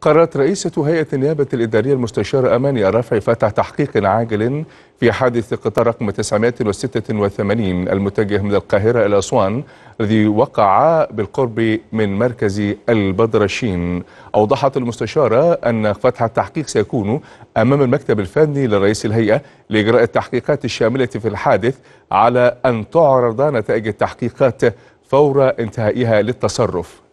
قررت رئيسة هيئة النيابة الإدارية المستشارة أماني الرفعي فتح تحقيق عاجل في حادث قطار رقم 986 المتجه من القاهرة إلى أسوان الذي وقع بالقرب من مركز البدرشين أوضحت المستشارة أن فتح التحقيق سيكون أمام المكتب الفني لرئيس الهيئة لإجراء التحقيقات الشاملة في الحادث على أن تعرض نتائج التحقيقات فور انتهائها للتصرف